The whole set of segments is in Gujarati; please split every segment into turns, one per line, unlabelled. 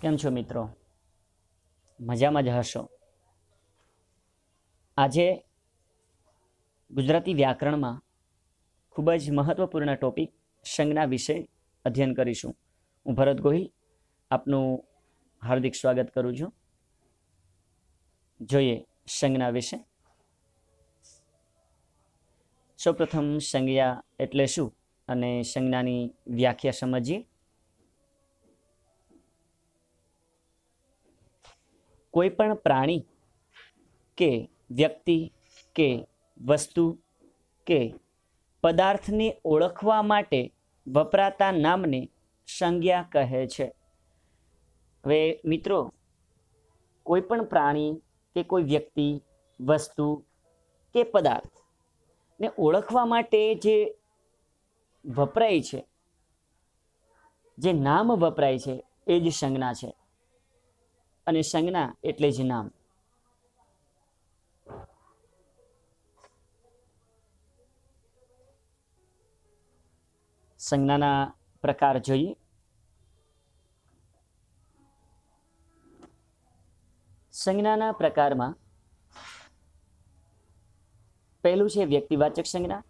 કેમ છો મિત્રો મજામાં જ હશો આજે ગુજરાતી વ્યાકરણમાં ખૂબ જ મહત્વપૂર્ણ ટોપિક સંજ્ઞા વિશે અધ્યયન કરીશું હું ભરત ગોહિલ આપનું હાર્દિક સ્વાગત કરું છું જોઈએ સંજ્ઞા વિશે સૌપ્રથમ સંજ્ઞા એટલે શું અને સંજ્ઞાની વ્યાખ્યા સમજીએ કોઈ પણ પ્રાણી કે વ્યક્તિ કે વસ્તુ કે પદાર્થને ઓળખવા માટે વપરાતા નામને સંજ્ઞા કહે છે હવે મિત્રો કોઈ પણ પ્રાણી કે કોઈ વ્યક્તિ વસ્તુ કે પદાર્થ ને ઓળખવા માટે જે વપરાય છે જે નામ વપરાય છે એ જ સંજ્ઞા છે અને સંજ્ઞા એટલે જ નામ સંજ્ઞાના પ્રકાર જોઈએ સંજ્ઞાના પ્રકારમાં પહેલું છે વ્યક્તિવાચક સંજ્ઞા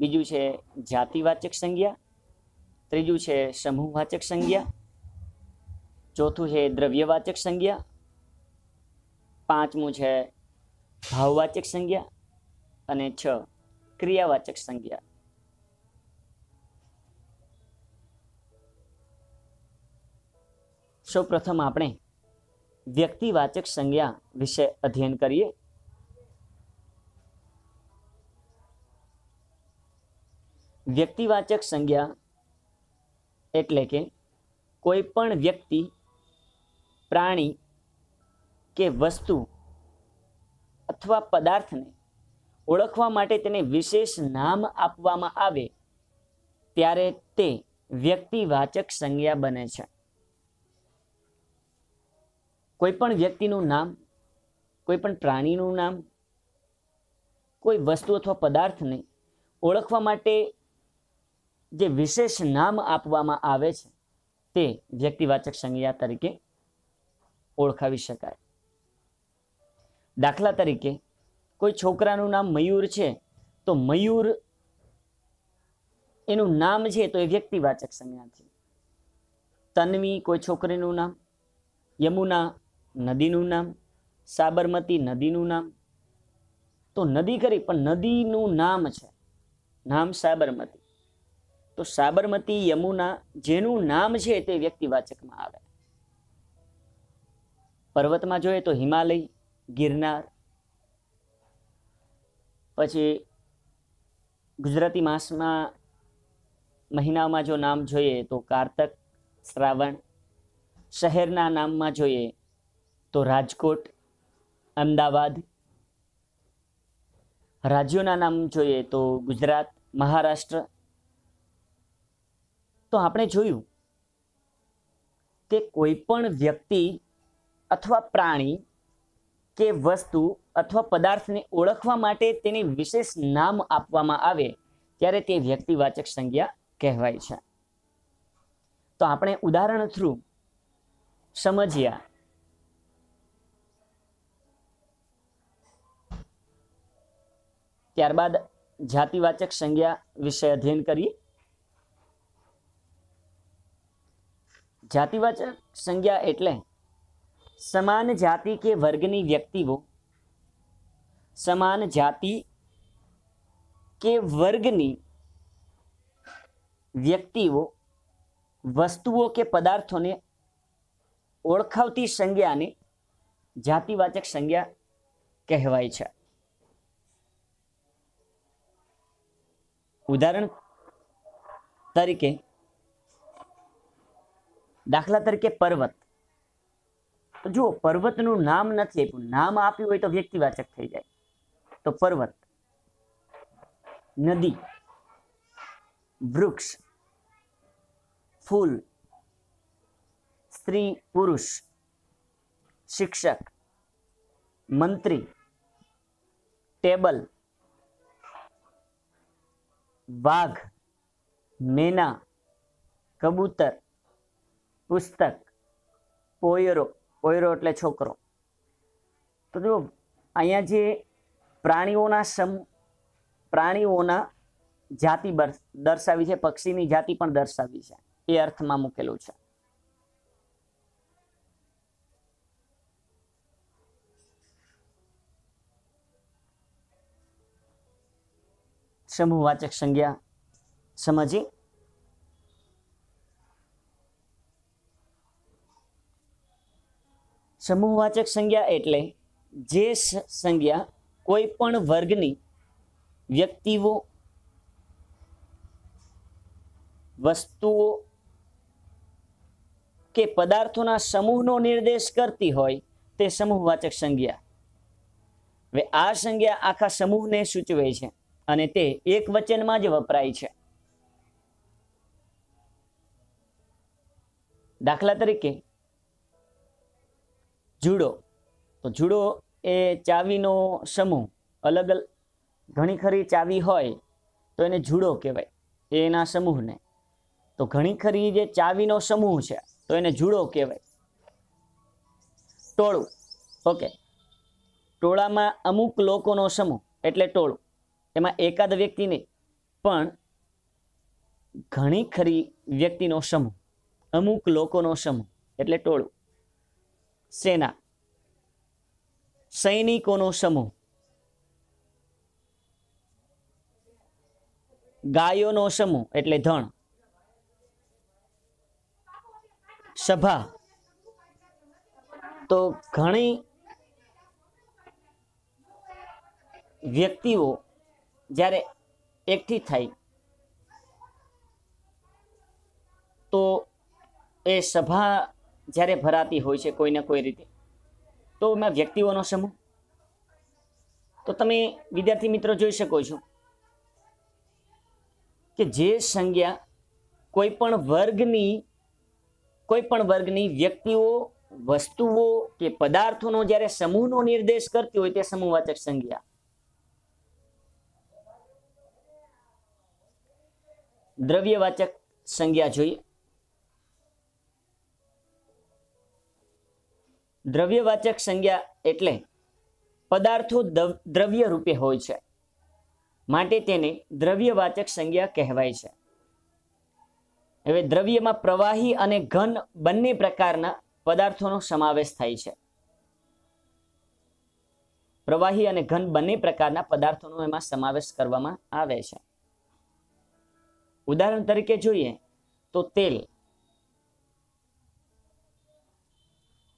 બીજું છે જાતિવાચક સંજ્ઞા ત્રીજું છે સમૂહવાચક સંજ્ઞા ચોથું છે દ્રવ્યવાચક સંજ્ઞા પાંચમું છે ભાવવાચક સંજ્ઞા અને છ ક્રિયાવાચક સંજ્ઞા સૌ પ્રથમ આપણે વ્યક્તિવાચક સંજ્ઞા વિશે અધ્યયન કરીએ વ્યક્તિવાચક સંજ્ઞા એટલે કે કોઈ પણ વ્યક્તિ પ્રાણી કે વસ્તુ અથવા પદાર્થને ઓળખવા માટે તેને વિશેષ નામ આપવામાં આવે ત્યારે તે વ્યક્તિવાચક સંજ્ઞા બને છે કોઈ પણ વ્યક્તિનું નામ કોઈ પણ પ્રાણીનું નામ કોઈ વસ્તુ અથવા પદાર્થને ઓળખવા માટે જે વિશેષ નામ આપવામાં આવે છે તે વ્યક્તિવાચક સંજ્ઞા તરીકે ઓળખાવી શકાય દાખલા તરીકે કોઈ છોકરાનું નામ મયુર છે તો મયુર એનું નામ છે તો એ વ્યક્તિવાચક છે તન્વી કોઈ છોકરીનું નામ યમુના નદીનું નામ સાબરમતી નદીનું નામ તો નદી કરી પણ નદીનું નામ છે નામ સાબરમતી તો સાબરમતી યમુના જેનું નામ છે તે વ્યક્તિવાચકમાં આવે પર્વતમાં જોઈએ તો હિમાલય ગિરનાર પછી ગુજરાતી માસમાં મહિનામાં જો નામ જોઈએ તો કારતક શ્રાવણ શહેરના નામમાં જોઈએ તો રાજકોટ અમદાવાદ રાજ્યોના નામ જોઈએ તો ગુજરાત મહારાષ્ટ્ર તો આપણે જોયું કે કોઈ પણ વ્યક્તિ અથવા પ્રાણી કે વસ્તુ અથવા પદાર્થને ઓળખવા માટે તેને વિશેષ નામ આપવામાં આવે ત્યારે તે વ્યક્તિવાચક સંજ્ઞા કહેવાય છે તો આપણે ઉદાહરણ થ્રુ સમજ્યા ત્યારબાદ જાતિવાચક સંજ્ઞા વિશે અધ્યયન કરી જાતિવાચક સંજ્ઞા એટલે સમાન જાતિ કે વર્ગની વ્યક્તિઓ સમાન જાતિ કે વર્ગની વ્યક્તિઓ વસ્તુઓ કે પદાર્થોને ઓળખાવતી સંજ્ઞાને જાતિવાચક સંજ્ઞા કહેવાય છે ઉદાહરણ તરીકે દાખલા તરીકે પર્વત તો જુઓ પર્વતનું નામ નથી આપ્યું નામ આપ્યું હોય તો વ્યક્તિવાચક થઈ જાય તો પર્વત નદી વૃક્ષ ફૂલ સ્ત્રી પુરુષ શિક્ષક મંત્રી ટેબલ વાઘ મેના કબૂતર પુસ્તક પોયરો કોયરો એટલે છોકરો તો જો અહીંયા જે પ્રાણીઓના સમ પ્રાણીઓના જાતિ દર્શાવી છે પક્ષીની જાતિ પણ દર્શાવી છે એ અર્થમાં મૂકેલું છે સમૂહવાચક સંજ્ઞા સમજી સમૂહવાચક સંજ્ઞા એટલે જે સંજ્ઞા કોઈ પણ વર્ગની વ્યક્તિઓ વસ્તુઓ કે પદાર્થોના સમૂહનો નિર્દેશ કરતી હોય તે સમૂહવાચક સંજ્ઞા આ સંજ્ઞા આખા સમૂહને સૂચવે છે અને તે એક વચનમાં જ વપરાય છે દાખલા તરીકે જુડો તો જુડો એ ચાવીનો સમૂહ અલગ અલગ ઘણી ખરી ચાવી હોય તો એને જુડો કહેવાય એના સમૂહને તો ઘણી ખરી જે ચાવીનો સમૂહ છે તો એને જુડો કહેવાય ટોળું ઓકે ટોળામાં અમુક લોકોનો સમૂહ એટલે ટોળું એમાં એકાદ વ્યક્તિ નહીં પણ ઘણી ખરી વ્યક્તિનો સમૂહ અમુક લોકોનો સમૂહ એટલે ટોળું સેના સૈનિકોનો સમૂહ ગાયોનો સમૂહ એટલે ધણ સભા તો ઘણી વ્યક્તિઓ જ્યારે એકઠી થાય તો એ સભા જ્યારે ભરાતી હોય છે કોઈને કોઈ રીતે તો એમાં વ્યક્તિઓનો સમૂહ તો તમે વિદ્યાર્થી મિત્રો જોઈ શકો છો કે જે સંજ્ઞા કોઈ પણ વર્ગની કોઈ પણ વર્ગની વ્યક્તિઓ વસ્તુઓ કે પદાર્થોનો જ્યારે સમૂહનો નિર્દેશ કરતી હોય તે સમૂહવાચક સંજ્ઞા દ્રવ્યવાચક સંજ્ઞા જોઈએ દ્રવ્યવાચક સંજ્ઞા એટલે પદાર્થો દ્રવ્ય રૂપે હોય છે માટે તેને દ્રવ્યવાચક સંજ્ઞા કહેવાય છે હવે દ્રવ્યમાં પ્રવાહી અને ઘન બંને પ્રકારના પદાર્થોનો સમાવેશ થાય છે પ્રવાહી અને ઘન બંને પ્રકારના પદાર્થોનો એમાં સમાવેશ કરવામાં આવે છે ઉદાહરણ તરીકે જોઈએ તો તેલ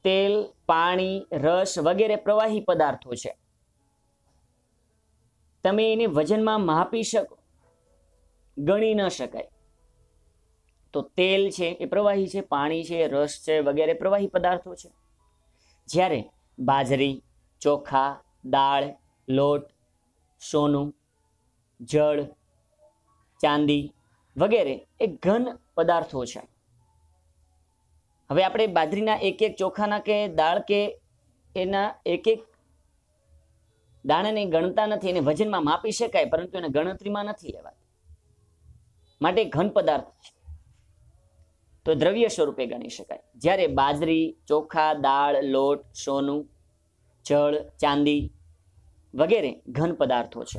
તેલ પાણી રસ વગેરે પ્રવાહી પદાર્થો છે તમે એને વજનમાં માપી શકો ગણી ન શકાય તો તેલ છે એ પ્રવાહી છે પાણી છે રસ છે વગેરે પ્રવાહી પદાર્થો છે જ્યારે બાજરી ચોખા દાળ લોટ સોનું જળ ચાંદી વગેરે એ ઘન પદાર્થો છે હવે આપણે બાજરીના એક એક ચોખાના કે દાળ કે એના એક એક દાણાને ગણતા નથી એને વજનમાં માપી શકાય પરંતુ એને ગણતરીમાં નથી લેવાતા માટે ઘન પદાર્થ છે તો દ્રવ્ય સ્વરૂપે ગણી શકાય જ્યારે બાજરી ચોખા દાળ લોટ સોનું જળ ચાંદી વગેરે ઘન પદાર્થો છે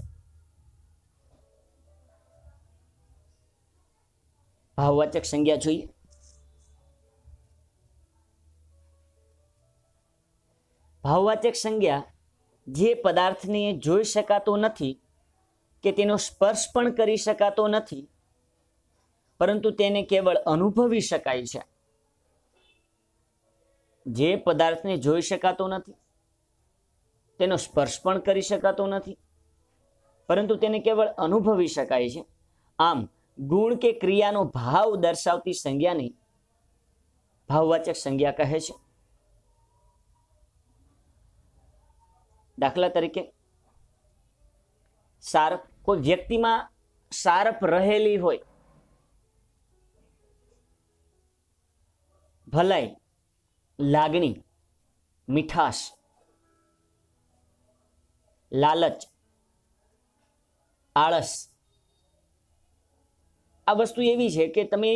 ભાવવાચક સંજ્ઞા જોઈએ ભાવવાચક સંજ્ઞા જે પદાર્થને જોઈ શકાતો નથી કે તેનો સ્પર્શ પણ કરી શકાતો નથી પરંતુ તેને કેવળ અનુભવી શકાય છે જે પદાર્થને જોઈ શકાતો નથી તેનો સ્પર્શ પણ કરી શકાતો નથી પરંતુ તેને કેવળ અનુભવી શકાય છે આમ ગુણ કે ક્રિયાનો ભાવ દર્શાવતી સંજ્ઞાને ભાવવાચક સંજ્ઞા કહે છે દાખલા તરીકે સારપ કોઈ વ્યક્તિમાં સારપ રહેલી હોય ભલાઈ લાગણી મીઠાશ લાલચ આળસ આ વસ્તુ એવી છે કે તમે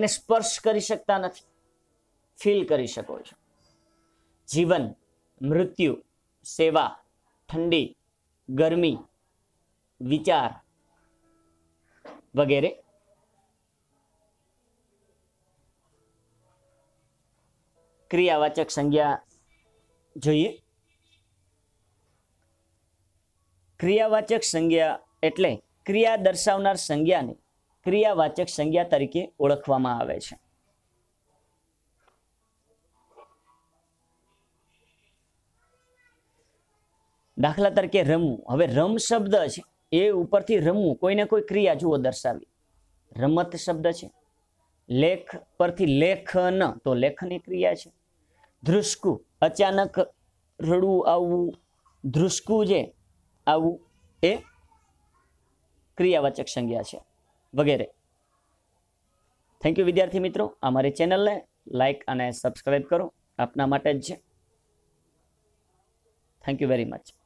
એને સ્પર્શ કરી શકતા નથી ફીલ કરી શકો છો જીવન મૃત્યુ સેવા ઠંડી ગરમી વિચાર વગેરે ક્રિયાવાચક સંજ્ઞા જોઈએ ક્રિયાવાચક સંજ્ઞા એટલે ક્રિયા દર્શાવનાર સંજ્ઞાને ક્રિયાવાચક સંજ્ઞા તરીકે ઓળખવામાં આવે છે દાખલા તરીકે રમવું હવે રમ શબ્દ છે એ ઉપરથી રમવું કોઈને કોઈ ક્રિયા જુઓ દર્શાવી રમત શબ્દ છે લેખ પરથી લેખન તો લેખન એ ક્રિયા છે ધ્રુસકુ અચાનક રડવું આવવું ધ્રુસકુ જે આવું એ ક્રિયાવાચક સંજ્ઞા છે વગેરે થેન્ક યુ વિદ્યાર્થી મિત્રો અમારી ચેનલને લાઈક અને સબસ્ક્રાઈબ કરો આપના માટે જ છે થેન્ક યુ વેરી મચ